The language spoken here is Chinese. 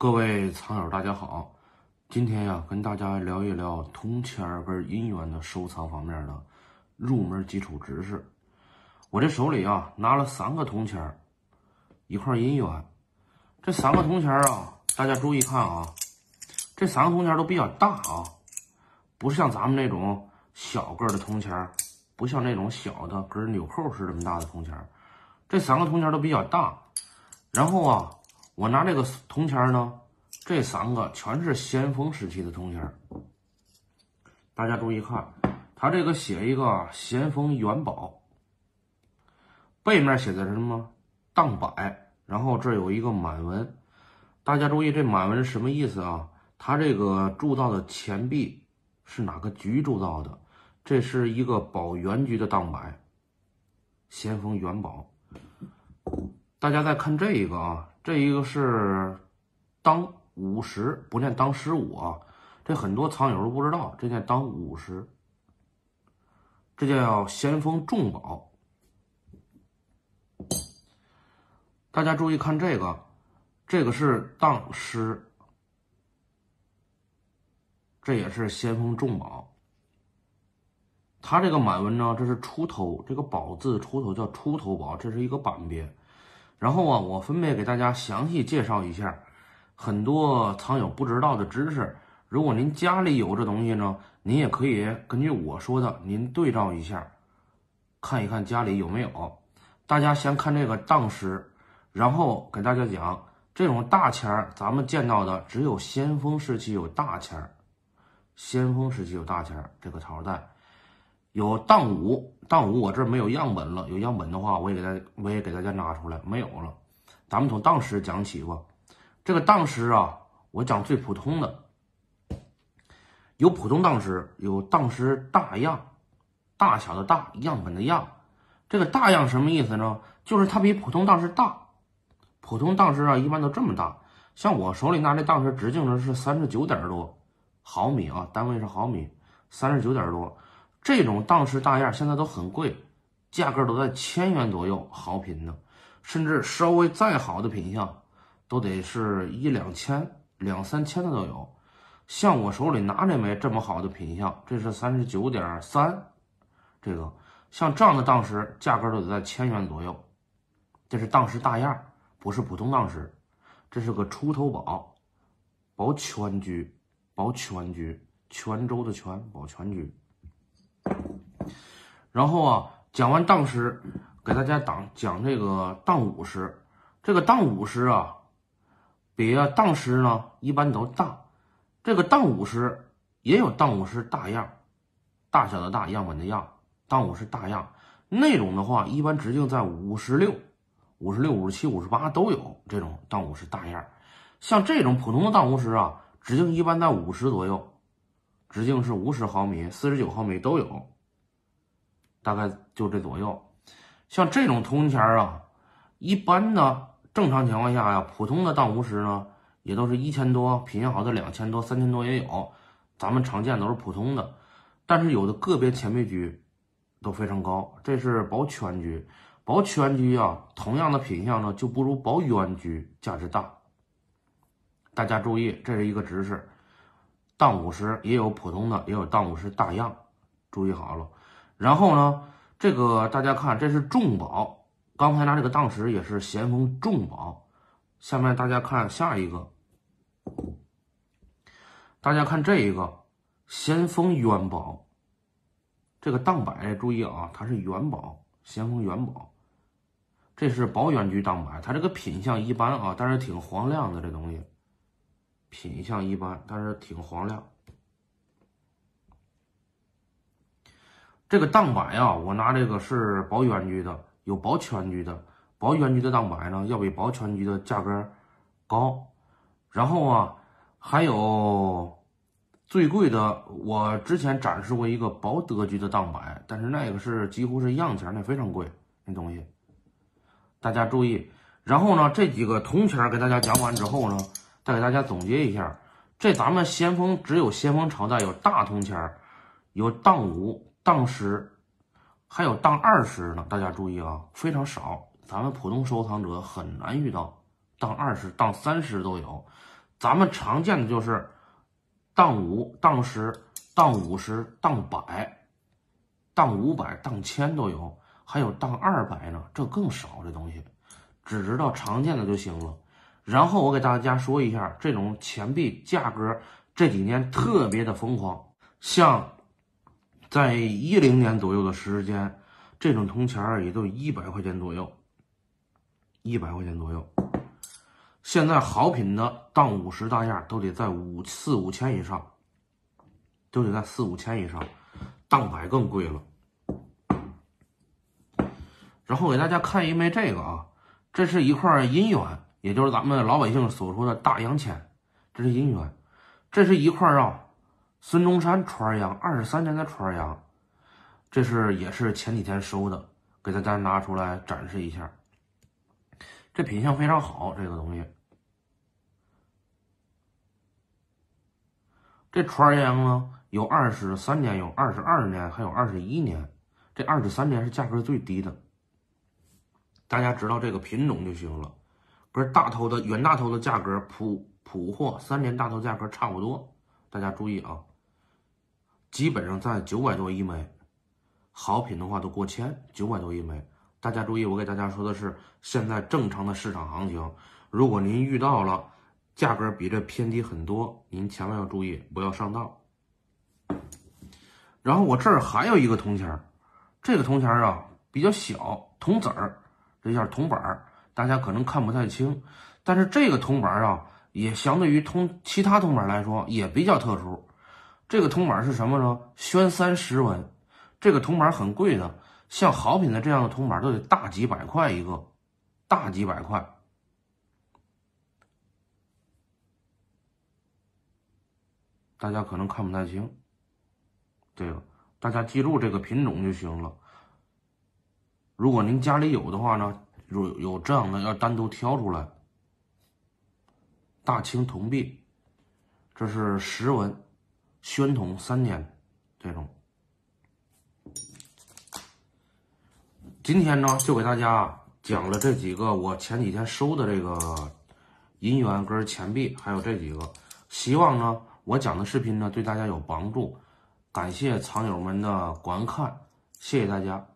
各位藏友，大家好！今天呀，跟大家聊一聊铜钱儿跟银元的收藏方面的入门基础知识。我这手里啊，拿了三个铜钱儿，一块银元。这三个铜钱儿啊，大家注意看啊，这三个铜钱都比较大啊，不是像咱们那种小个儿的铜钱儿，不像那种小的跟纽扣似的这么大的铜钱儿。这三个铜钱儿都比较大，然后啊。我拿这个铜钱儿呢，这三个全是咸丰时期的铜钱儿。大家注意看，他这个写一个咸丰元宝，背面写的是什么？当百。然后这有一个满文，大家注意这满文什么意思啊？他这个铸造的钱币是哪个局铸造的？这是一个宝源局的当百咸丰元宝。大家再看这一个啊，这一个是当五十不念当十五啊，这很多藏友都不知道，这件当五十，这叫先锋重宝。大家注意看这个，这个是当十，这也是先锋重宝。他这个满文章这是出头，这个宝字出头叫出头宝，这是一个版别。然后啊，我分别给大家详细介绍一下很多藏友不知道的知识。如果您家里有这东西呢，您也可以根据我说的，您对照一下，看一看家里有没有。大家先看这个当时，然后给大家讲这种大钱儿，咱们见到的只有先锋时期有大钱儿，先锋时期有大钱儿，这个朝代。有当五，当五，我这没有样本了。有样本的话，我也给大，我也给大家拿出来。没有了，咱们从当十讲起吧。这个当十啊，我讲最普通的，有普通当十，有当十大样，大小的大，样本的样。这个大样什么意思呢？就是它比普通当时大。普通当时啊，一般都这么大。像我手里拿这当时直径呢是三十九点多毫米啊，单位是毫米，三十九点多。这种当时大样现在都很贵，价格都在千元左右，好品的，甚至稍微再好的品相，都得是一两千、两三千的都有。像我手里拿这枚这么好的品相，这是三十九点三，这个像这样的当时价格都得在千元左右。这是当时大样，不是普通当时，这是个出头宝，保全局，保全局，泉州的全，保全局。然后啊，讲完当时给大家讲讲这个当午时，这个当午时啊，比啊当时呢一般都大。这个当午时也有当午时大样，大小的大，样本的样。当午时大样那种的话，一般直径在五十六、五十六、五十七、五十八都有这种当午时大样。像这种普通的当午时啊，直径一般在五十左右，直径是五十毫米、四十九毫米都有。大概就这左右，像这种铜钱儿啊，一般呢，正常情况下呀，普通的当五十呢，也都是一千多，品相好的两千多、三千多也有。咱们常见都是普通的，但是有的个别钱币局都非常高。这是保全居，保全居啊，同样的品相呢，就不如保圆居价值大。大家注意，这是一个知识。当五十也有普通的，也有当五十大样，注意好了。然后呢？这个大家看，这是重宝。刚才拿这个当时也是咸丰重宝。下面大家看下一个，大家看这一个咸丰元宝。这个当百，注意啊，它是元宝，咸丰元宝。这是宝源局当百，它这个品相一般啊，但是挺黄亮的这东西，品相一般，但是挺黄亮。这个当白呀，我拿这个是薄圆局的，有薄全局的，薄圆局的当白呢要比薄全局的价格高。然后啊，还有最贵的，我之前展示过一个薄德局的当白，但是那个是几乎是样钱，那非常贵那东西，大家注意。然后呢，这几个铜钱给大家讲完之后呢，再给大家总结一下，这咱们先锋只有先锋朝代有大铜钱有当五。当十，还有当二十呢，大家注意啊，非常少，咱们普通收藏者很难遇到。当二十、当三十都有，咱们常见的就是当五、当十、当五十、当百、当五百、当千都有，还有当二百呢，这更少。这东西，只知道常见的就行了。然后我给大家说一下，这种钱币价格这几年特别的疯狂，像。在一零年左右的时间，这种铜钱儿也就一百块钱左右，一百块钱左右。现在好品的当五十大样都得在五四五千以上，都得在四五千以上，当百更贵了。然后给大家看一枚这个啊，这是一块银元，也就是咱们老百姓所说的大洋钱，这是银元，这是一块啊。孙中山传烟二十三年的儿烟，这是也是前几天收的，给大家拿出来展示一下。这品相非常好，这个东西。这儿烟呢，有二十三年，有二十二年，还有二十一年。这二十三年是价格最低的。大家知道这个品种就行了。不是大头的，远大头的价格普普货三年大头价格差不多。大家注意啊。基本上在九百多一枚，好品的话都过千，九百多一枚。大家注意，我给大家说的是现在正常的市场行情。如果您遇到了价格比这偏低很多，您千万要注意，不要上当。然后我这儿还有一个铜钱儿，这个铜钱儿啊比较小，铜子儿，这叫铜板儿。大家可能看不太清，但是这个铜板儿啊，也相对于铜其他铜板来说也比较特殊。这个铜板是什么呢？宣三十文，这个铜板很贵的，像好品的这样的铜板都得大几百块一个，大几百块。大家可能看不太清，对吧？大家记住这个品种就行了。如果您家里有的话呢，有有这样的要单独挑出来。大清铜币，这是十文。宣统三年，这种。今天呢，就给大家讲了这几个我前几天收的这个银元跟钱币，还有这几个。希望呢，我讲的视频呢对大家有帮助。感谢藏友们的观看，谢谢大家。